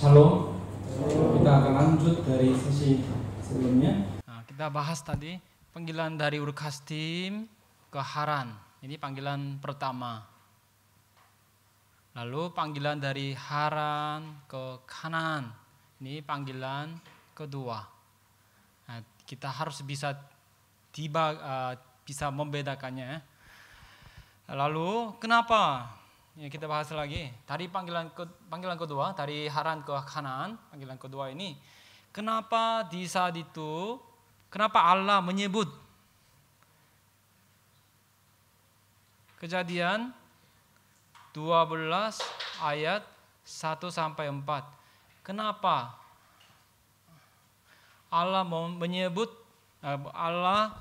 Shalom. Kita akan lanjut dari sesi sebelumnya. Nah, kita bahas tadi panggilan dari Urkastim ke Haran. Ini panggilan pertama. Lalu panggilan dari Haran ke Kanan. Ini panggilan kedua. Nah, kita harus bisa tiba uh, bisa membedakannya. Ya. Lalu kenapa Ya, kita bahas lagi. Tadi panggilan ke, panggilan kedua, dari Haran ke Kanan, panggilan kedua ini, kenapa di saat itu, kenapa Allah menyebut kejadian 12 ayat 1 sampai 4. Kenapa Allah menyebut eh, Allah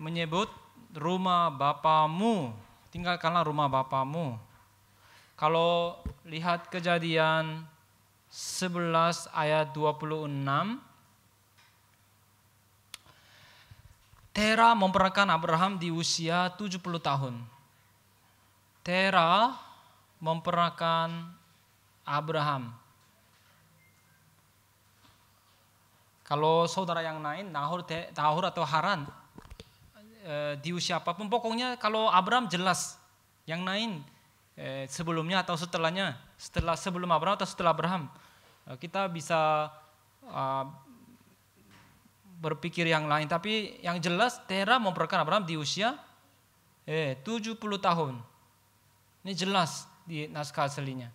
menyebut rumah bapamu, tinggalkanlah rumah bapamu kalau lihat kejadian 11 ayat 26 Tera memperanakan Abraham di usia 70 tahun. Tera memperanakan Abraham. Kalau saudara yang lain, Nahur, Nahur atau Haran, eh, di usia apapun, pokoknya kalau Abraham jelas, yang lain eh, sebelumnya atau setelahnya, setelah sebelum Abraham atau setelah Abraham, eh, kita bisa eh, berpikir yang lain. Tapi yang jelas Tera memperkenalkan Abraham di usia eh, 70 tahun. Ini jelas di naskah aslinya.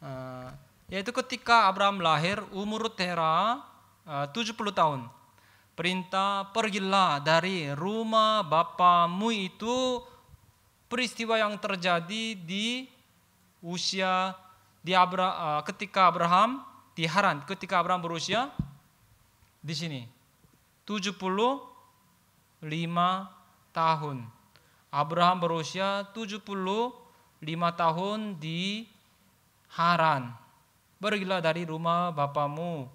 Eh, yaitu ketika Abraham lahir, umur Tera eh, 70 tahun. Perintah pergilah dari rumah bapamu itu peristiwa yang terjadi di usia di Abra, eh, ketika Abraham di Haran, ketika Abraham berusia di sini 75 tahun. Abraham berusia 75 tahun di Haran. Pergilah dari rumah bapamu.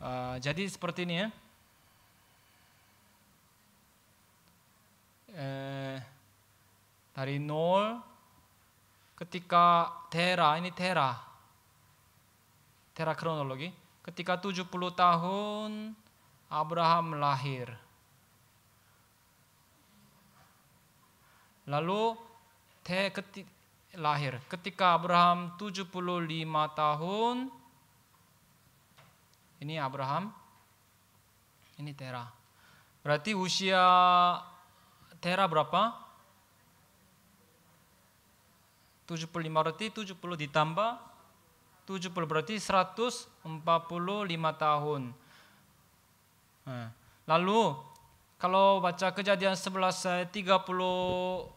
Uh, jadi seperti ini ya. Eh, Hari nol ketika Tera ini Tera Tera kronologi ketika 70 tahun Abraham lahir. Lalu te ketik, lahir. Ketika Abraham 75 tahun ini Abraham ini Tera. Berarti usia Tera berapa? 75 berarti 70 ditambah 70 berarti 145 tahun. Nah, lalu kalau baca kejadian 11 30 31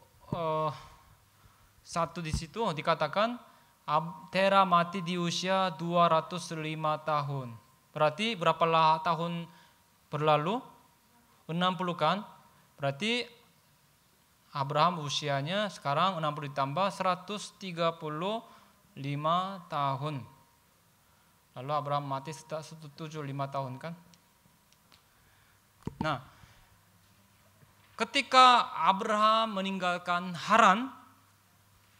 di situ oh, dikatakan Tera mati di usia 205 tahun. Berarti berapa tahun berlalu? 60 kan? Berarti Abraham usianya sekarang 60 ditambah 135 tahun. Lalu Abraham mati setelah 175 tahun kan? Nah, ketika Abraham meninggalkan Haran,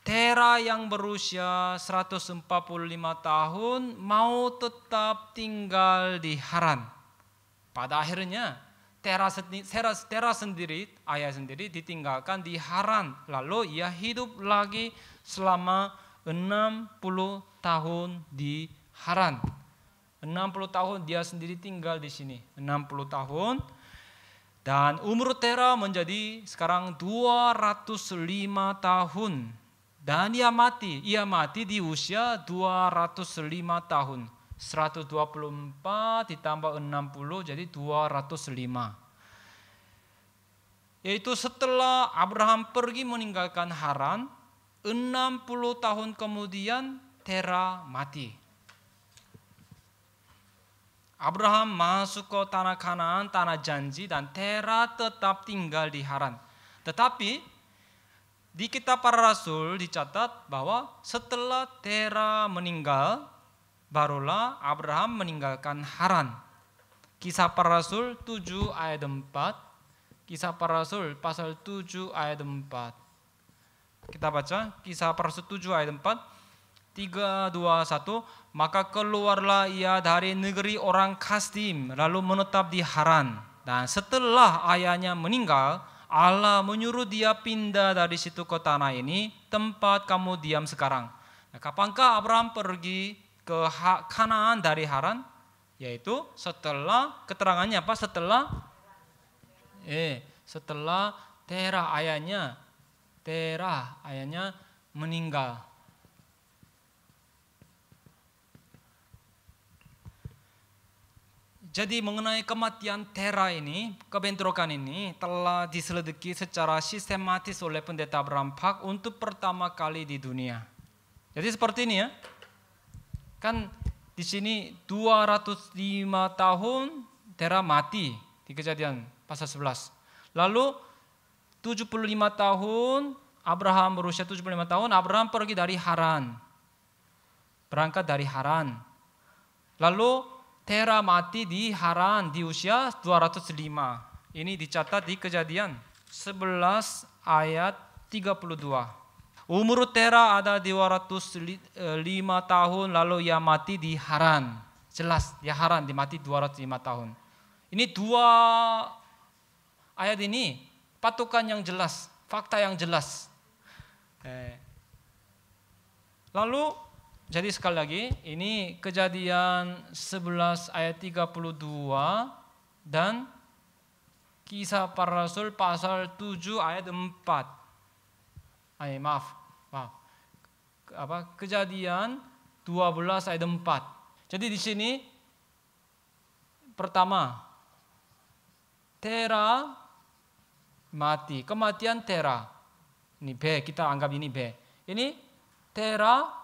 Tera yang berusia 145 tahun mau tetap tinggal di Haran. Pada akhirnya Tera, Tera, Tera sendiri, ayah sendiri ditinggalkan di Haran. Lalu ia hidup lagi selama 60 tahun di Haran. 60 tahun dia sendiri tinggal di sini. 60 tahun. Dan umur Tera menjadi sekarang 205 tahun. Dan ia mati. Ia mati di usia 205 tahun. 124 ditambah 60 jadi 205. Yaitu setelah Abraham pergi meninggalkan Haran, 60 tahun kemudian Tera mati. Abraham masuk ke tanah Kanaan, tanah janji dan Tera tetap tinggal di Haran. Tetapi di kitab para rasul dicatat bahwa setelah Tera meninggal, barulah Abraham meninggalkan Haran. Kisah para Rasul 7 ayat 4. Kisah para Rasul pasal 7 ayat 4. Kita baca kisah para Rasul 7 ayat 4. 3, 2, 1 Maka keluarlah ia dari negeri orang kastim, Lalu menetap di Haran Dan setelah ayahnya meninggal Allah menyuruh dia pindah dari situ ke tanah ini Tempat kamu diam sekarang nah, Kapankah Abraham pergi ke Kanaan dari Haran yaitu setelah keterangannya apa setelah eh setelah Tera ayahnya Tera ayahnya meninggal Jadi mengenai kematian Tera ini, kebentrokan ini telah diselidiki secara sistematis oleh pendeta Park untuk pertama kali di dunia. Jadi seperti ini ya. Kan di sini 205 tahun Tera mati di kejadian pasal 11. Lalu 75 tahun Abraham berusia 75 tahun Abraham pergi dari Haran. Berangkat dari Haran. Lalu Tera mati di Haran di usia 205. Ini dicatat di kejadian 11 ayat 32. Umur Tera ada 205 e, tahun lalu ia mati di Haran. Jelas ya Haran dimati 205 tahun. Ini dua ayat ini patokan yang jelas, fakta yang jelas. Eh, lalu jadi sekali lagi ini kejadian 11 ayat 32 dan kisah para rasul pasal 7 ayat 4. 아니 maaf, maaf. Apa? Kejadian 12 ayat 4. Jadi di sini pertama Tera mati. Kematian Tera. Ini B, kita anggap ini B. Ini Tera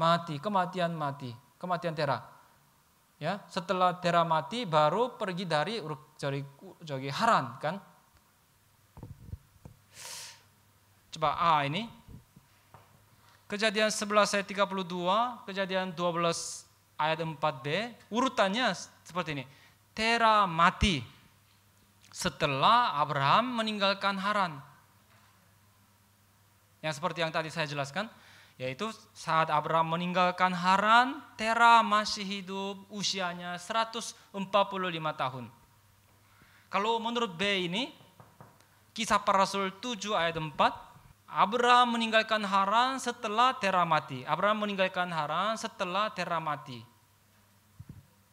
mati, kematian mati, kematian Tera ya setelah Tera mati baru pergi dari dari, dari Haran kan Coba A ini. Kejadian 11 ayat 32, kejadian 12 ayat 4b, urutannya seperti ini. Tera mati setelah Abraham meninggalkan Haran. Yang seperti yang tadi saya jelaskan, yaitu saat Abraham meninggalkan Haran, Tera masih hidup, usianya 145 tahun. Kalau menurut B ini, kisah para rasul 7 ayat 4, Abraham meninggalkan Haran setelah Tera mati. Abraham meninggalkan Haran setelah Tera mati.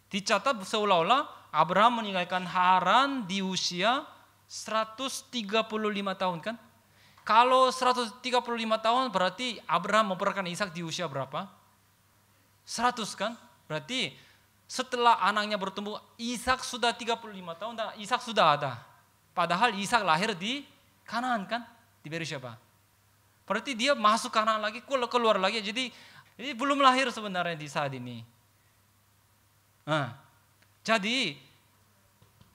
Dicatat seolah-olah Abraham meninggalkan Haran di usia 135 tahun kan? Kalau 135 tahun berarti Abraham memperkenalkan Ishak di usia berapa? 100 kan? Berarti setelah anaknya bertumbuh Ishak sudah 35 tahun dan Ishak sudah ada. Padahal Ishak lahir di Kanaan kan? Di Beersheba. Berarti dia masuk kanan lagi, keluar lagi. Jadi ini belum lahir sebenarnya di saat ini. Nah, jadi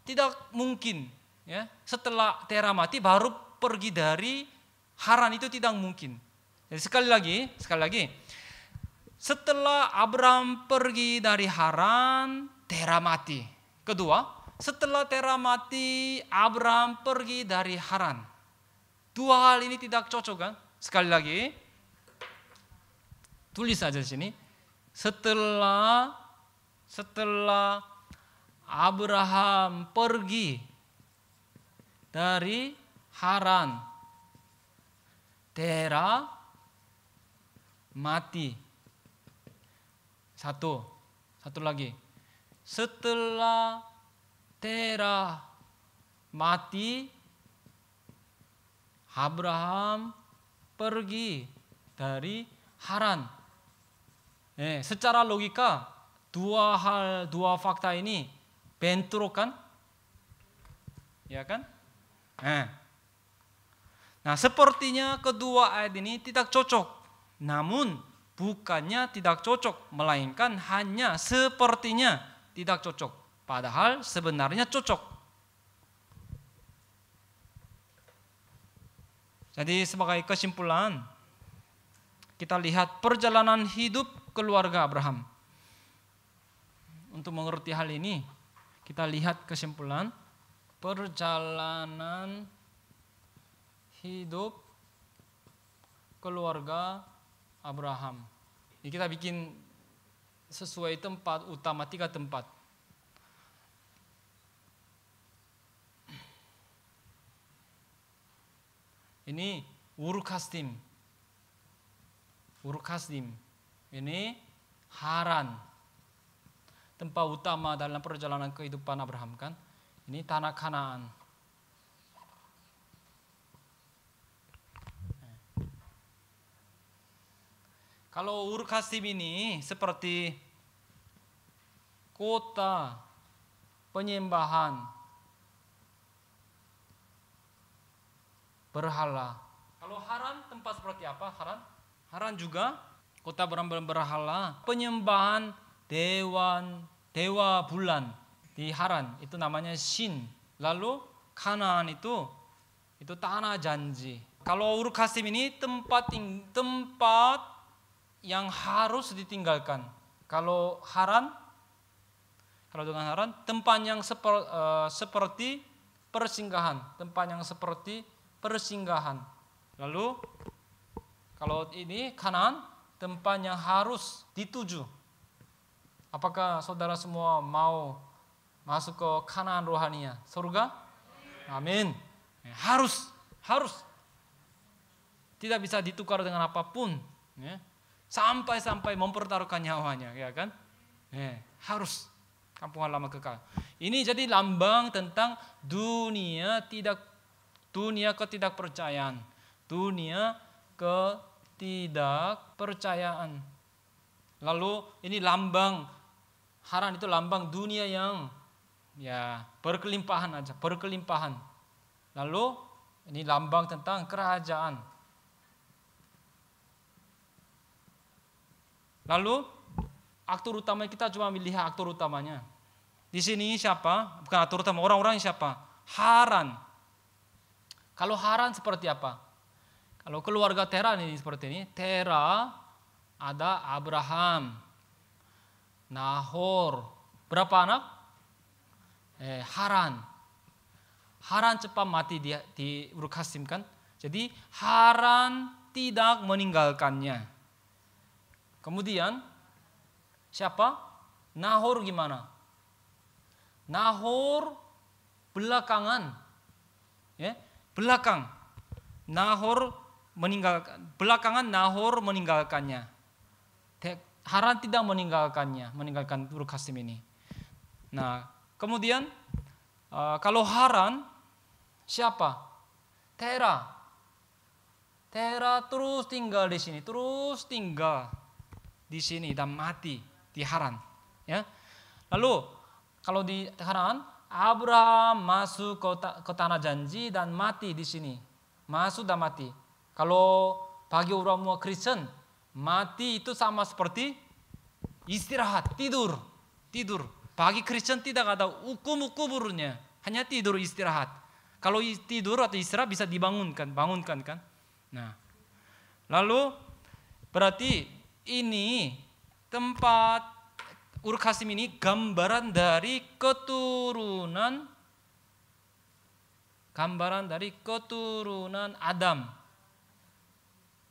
tidak mungkin ya setelah Tera mati baru pergi dari Haran itu tidak mungkin. Jadi sekali lagi, sekali lagi. Setelah Abraham pergi dari Haran, Tera mati. Kedua, setelah Tera mati, Abraham pergi dari Haran. Dua hal ini tidak cocok kan? 스칼락이 둘리스 아저씨니 서뜰라 서뜰라 아브라함 뻘기 dari Haran Tera mati satu satu lagi setelah Tera mati Abraham pergi dari Haran. Eh, secara logika dua hal dua fakta ini bentrok kan? Ya kan? Ya. Nah, sepertinya kedua ayat ini tidak cocok. Namun bukannya tidak cocok, melainkan hanya sepertinya tidak cocok. Padahal sebenarnya cocok. Jadi sebagai kesimpulan, kita lihat perjalanan hidup keluarga Abraham. Untuk mengerti hal ini, kita lihat kesimpulan perjalanan hidup keluarga Abraham. Ini kita bikin sesuai tempat utama tiga tempat. ini uruk hastim. Ini Haran. Tempat utama dalam perjalanan kehidupan Abraham kan. Ini tanah Kanaan. Kalau hastim ini seperti kota penyembahan berhala. Kalau haram tempat seperti apa? Haran? haram juga kota berhala, penyembahan dewan dewa bulan di Haran itu namanya Shin. Lalu kanan itu itu tanah janji. Kalau uruk Urkasim ini tempat tempat yang harus ditinggalkan. Kalau Haran kalau dengan Haran tempat yang seper, uh, seperti persinggahan, tempat yang seperti persinggahan. Lalu kalau ini kanan tempat yang harus dituju. Apakah saudara semua mau masuk ke kanan rohania surga? Amin. Ya, harus, harus. Tidak bisa ditukar dengan apapun. Ya. Sampai-sampai mempertaruhkan nyawanya, ya kan? Ya, harus kampung lama kekal. Ini jadi lambang tentang dunia tidak Dunia ketidakpercayaan. Dunia ketidakpercayaan. Lalu ini lambang Haran itu lambang dunia yang ya berkelimpahan aja, berkelimpahan. Lalu ini lambang tentang kerajaan. Lalu aktor utama kita cuma melihat aktor utamanya. Di sini siapa? Bukan aktor utama, orang-orang siapa? Haran. Kalau Haran seperti apa? Kalau keluarga Tera ini seperti ini, Tera ada Abraham, Nahor, berapa anak? Eh, Haran. Haran cepat mati dia kan? Jadi Haran tidak meninggalkannya. Kemudian siapa? Nahor gimana? Nahor belakangan ya, belakang Nahor meninggalkan belakangan Nahor meninggalkannya. Haran tidak meninggalkannya, meninggalkan Turuk Hasim ini. Nah, kemudian uh, kalau Haran siapa? Tera. Tera terus tinggal di sini, terus tinggal di sini dan mati di Haran. Ya. Lalu kalau di Haran Abraham masuk ke, ke tanah janji dan mati di sini. Masuk dan mati. Kalau bagi orang mau Kristen, mati itu sama seperti istirahat, tidur. Tidur. Bagi Kristen tidak ada hukum kuburnya. Hanya tidur istirahat. Kalau tidur atau istirahat bisa dibangunkan, bangunkan kan. Nah, lalu berarti ini tempat Urkasim ini gambaran dari keturunan gambaran dari keturunan Adam.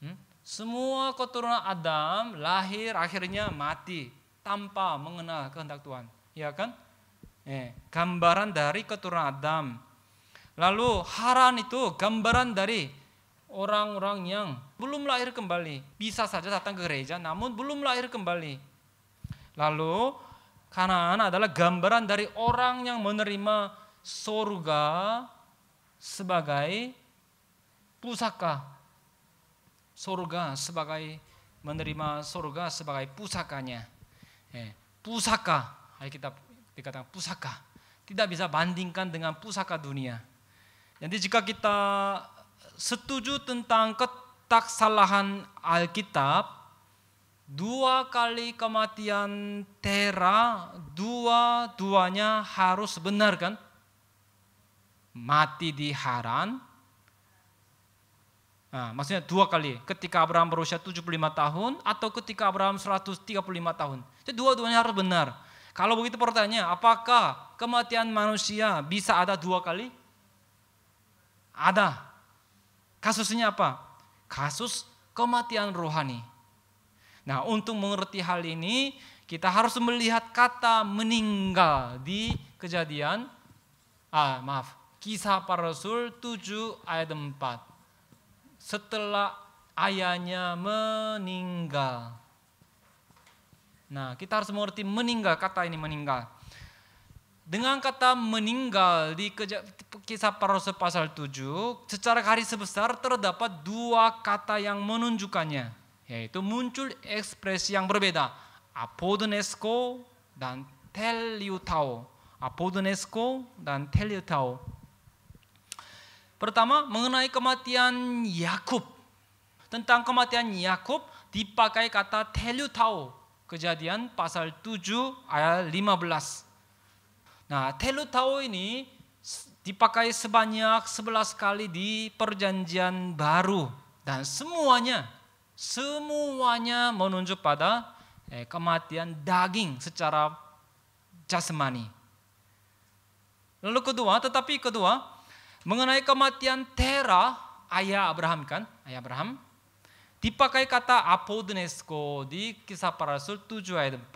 Hmm? Semua keturunan Adam lahir akhirnya mati tanpa mengenal kehendak Tuhan, ya kan? Eh, gambaran dari keturunan Adam. Lalu Haran itu gambaran dari orang-orang yang belum lahir kembali, bisa saja datang ke gereja namun belum lahir kembali Lalu Kanaan adalah gambaran dari orang yang menerima surga sebagai pusaka. Surga sebagai menerima surga sebagai pusakanya. Eh, pusaka, pusaka, kita dikatakan pusaka. Tidak bisa bandingkan dengan pusaka dunia. Jadi jika kita setuju tentang ketaksalahan Alkitab, dua kali kematian Tera, dua-duanya harus benar kan? Mati di Haran. Nah, maksudnya dua kali, ketika Abraham berusia 75 tahun atau ketika Abraham 135 tahun. Jadi dua-duanya harus benar. Kalau begitu pertanyaannya, apakah kematian manusia bisa ada dua kali? Ada. Kasusnya apa? Kasus kematian rohani Nah, untuk mengerti hal ini, kita harus melihat kata meninggal di kejadian, ah maaf, kisah para rasul 7 ayat 4. Setelah ayahnya meninggal. Nah, kita harus mengerti meninggal, kata ini meninggal. Dengan kata meninggal di kisah para rasul pasal 7, secara garis besar terdapat dua kata yang menunjukkannya yaitu muncul ekspresi yang berbeda. Apodonesco dan teliutao. Apodonesco dan teliutao. Pertama mengenai kematian Yakub. Tentang kematian Yakub dipakai kata teliutao. Kejadian pasal 7 ayat 15. Nah, teliutao ini dipakai sebanyak 11 kali di perjanjian baru dan semuanya Semuanya menunjuk pada eh, kematian daging secara jasmani. Lalu kedua, tetapi kedua, mengenai kematian Tera, ayah Abraham kan, ayah Abraham, dipakai kata apodnesko di kisah para rasul 7 ayat 4.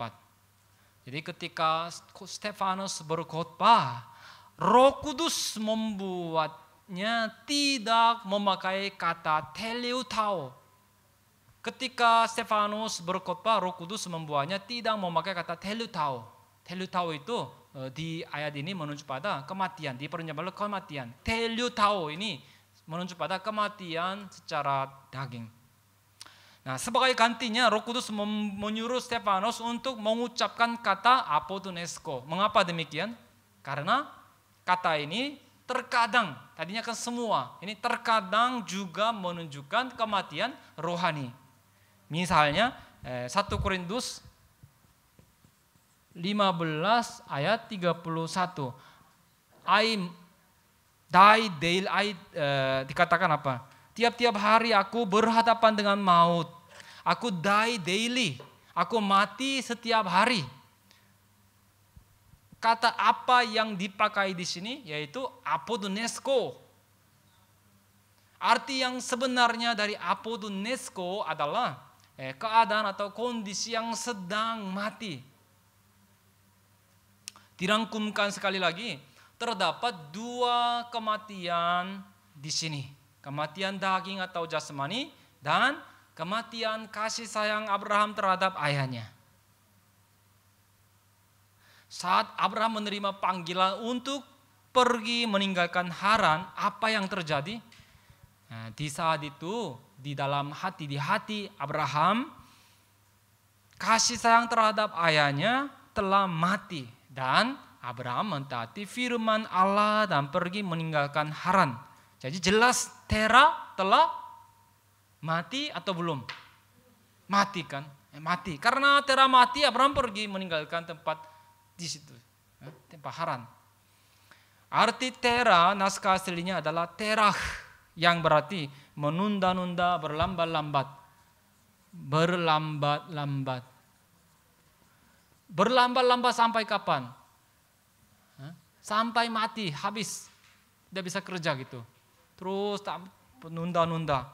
Jadi ketika Stefanus berkhotbah, Roh Kudus membuatnya tidak memakai kata teleutao Ketika Stefanus berkhotbah, Roh Kudus membuahnya tidak memakai kata telutau. Telutau itu e, di ayat ini menunjuk pada kematian, di pernyabal kematian. Telutau ini menunjuk pada kematian secara daging. Nah, sebagai gantinya Roh Kudus menyuruh Stefanus untuk mengucapkan kata apodunesko. Mengapa demikian? Karena kata ini terkadang, tadinya kan semua, ini terkadang juga menunjukkan kematian rohani. Misalnya 1 eh, Korintus 15 ayat 31. I die daily I, uh, dikatakan apa? Tiap-tiap hari aku berhadapan dengan maut. Aku die daily. Aku mati setiap hari. Kata apa yang dipakai di sini yaitu apodunesko. Arti yang sebenarnya dari apodunesko adalah eh, keadaan atau kondisi yang sedang mati. Dirangkumkan sekali lagi, terdapat dua kematian di sini. Kematian daging atau jasmani dan kematian kasih sayang Abraham terhadap ayahnya. Saat Abraham menerima panggilan untuk pergi meninggalkan Haran, apa yang terjadi? di saat itu di dalam hati di hati Abraham kasih sayang terhadap ayahnya telah mati dan Abraham mentaati firman Allah dan pergi meninggalkan Haran. Jadi jelas Tera telah mati atau belum? Mati kan? Eh, mati. Karena Tera mati Abraham pergi meninggalkan tempat di situ. Eh, tempat Haran. Arti Tera naskah aslinya adalah Terah yang berarti menunda-nunda berlambat-lambat. Berlambat-lambat. Berlambat-lambat sampai kapan? Sampai mati, habis. dia bisa kerja gitu. Terus tak menunda-nunda.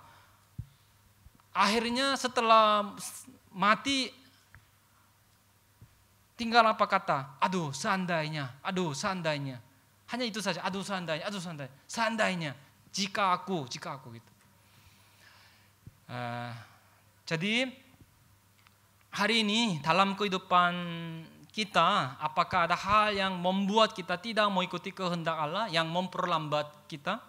Akhirnya setelah mati tinggal apa kata? Aduh, seandainya, aduh, seandainya. Hanya itu saja, aduh, seandainya, aduh, seandainya, seandainya. Jika aku, jika aku gitu. Uh, jadi hari ini dalam kehidupan kita, apakah ada hal yang membuat kita tidak mau ikuti kehendak Allah, yang memperlambat kita?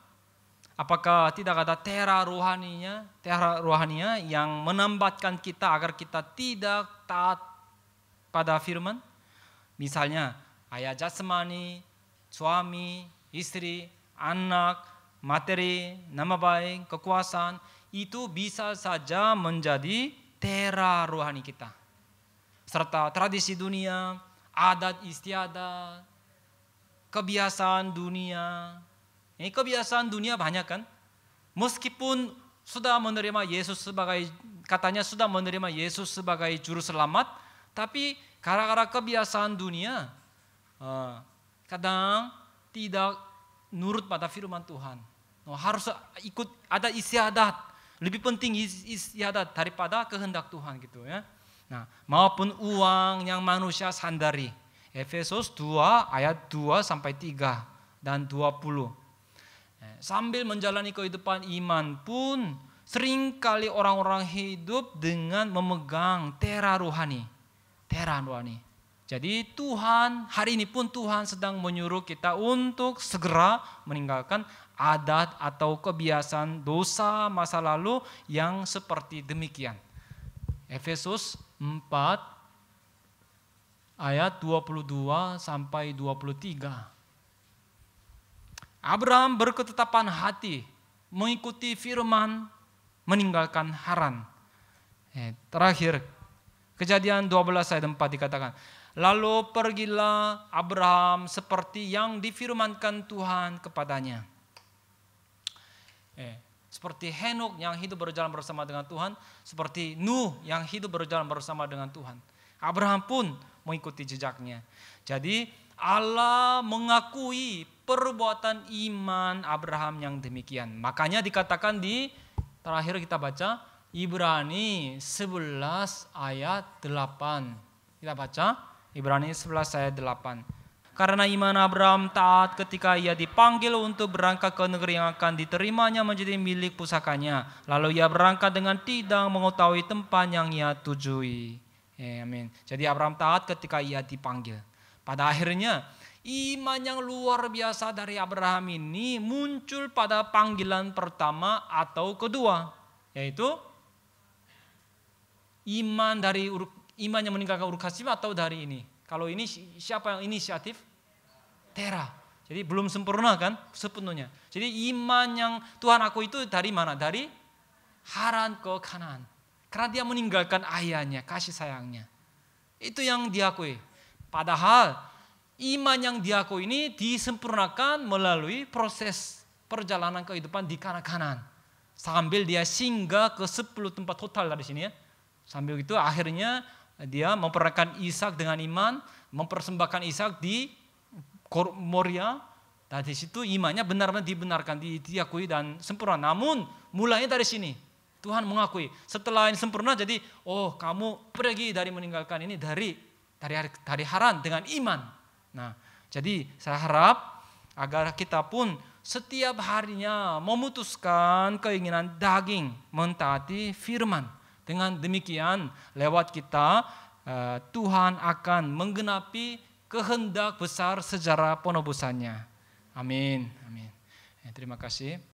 Apakah tidak ada tera rohaninya, tera rohaninya yang menambatkan kita agar kita tidak taat pada firman? Misalnya, ayah jasmani, suami, istri, anak, materi, nama baik, kekuasaan itu bisa saja menjadi tera rohani kita. Serta tradisi dunia, adat istiadat, kebiasaan dunia. Ini kebiasaan dunia banyak kan? Meskipun sudah menerima Yesus sebagai katanya sudah menerima Yesus sebagai juru selamat, tapi gara-gara kebiasaan dunia eh, kadang tidak nurut pada firman Tuhan. Oh, harus ikut ada istiadat. Lebih penting istiadat daripada kehendak Tuhan gitu ya. Nah, maupun uang yang manusia sandari. Efesus 2 ayat 2 sampai 3 dan 20. Eh, sambil menjalani kehidupan iman pun seringkali orang-orang hidup dengan memegang tera rohani. Tera rohani jadi Tuhan hari ini pun Tuhan sedang menyuruh kita untuk segera meninggalkan adat atau kebiasaan dosa masa lalu yang seperti demikian. Efesus 4 ayat 22 sampai 23. Abraham berketetapan hati mengikuti firman meninggalkan Haran. Eh, terakhir Kejadian 12 ayat 4 dikatakan, Lalu pergilah Abraham seperti yang difirmankan Tuhan kepadanya. Eh, seperti Henok yang hidup berjalan bersama dengan Tuhan, seperti Nuh yang hidup berjalan bersama dengan Tuhan. Abraham pun mengikuti jejaknya. Jadi Allah mengakui perbuatan iman Abraham yang demikian. Makanya dikatakan di terakhir kita baca Ibrani 11 ayat 8. Kita baca Ibrani 11 ayat 8. Karena iman Abraham taat ketika ia dipanggil untuk berangkat ke negeri yang akan diterimanya menjadi milik pusakanya. Lalu ia berangkat dengan tidak mengetahui tempat yang ia tujui. Eh, amin. Jadi Abraham taat ketika ia dipanggil. Pada akhirnya iman yang luar biasa dari Abraham ini muncul pada panggilan pertama atau kedua, yaitu Iman dari uruk, iman yang meninggalkan uruk hasim atau dari ini? Kalau ini siapa yang inisiatif? Tera. Jadi belum sempurna kan sepenuhnya. Jadi iman yang Tuhan aku itu dari mana? Dari Haran ke kanan. Karena dia meninggalkan ayahnya, kasih sayangnya. Itu yang diakui. Padahal iman yang diakui ini disempurnakan melalui proses perjalanan kehidupan di kanan-kanan. Sambil dia singgah ke 10 tempat total dari sini ya. Sambil itu akhirnya dia memperanakan Ishak dengan iman, mempersembahkan Ishak di Moria. Dan di situ imannya benar-benar dibenarkan, di, diakui dan sempurna. Namun mulainya dari sini. Tuhan mengakui. Setelah ini sempurna jadi, oh kamu pergi dari meninggalkan ini dari dari, dari Haran dengan iman. Nah, jadi saya harap agar kita pun setiap harinya memutuskan keinginan daging mentaati firman. Dengan demikian lewat kita eh, Tuhan akan menggenapi kehendak besar sejarah penobusannya. Amin. Amin. Eh, terima kasih.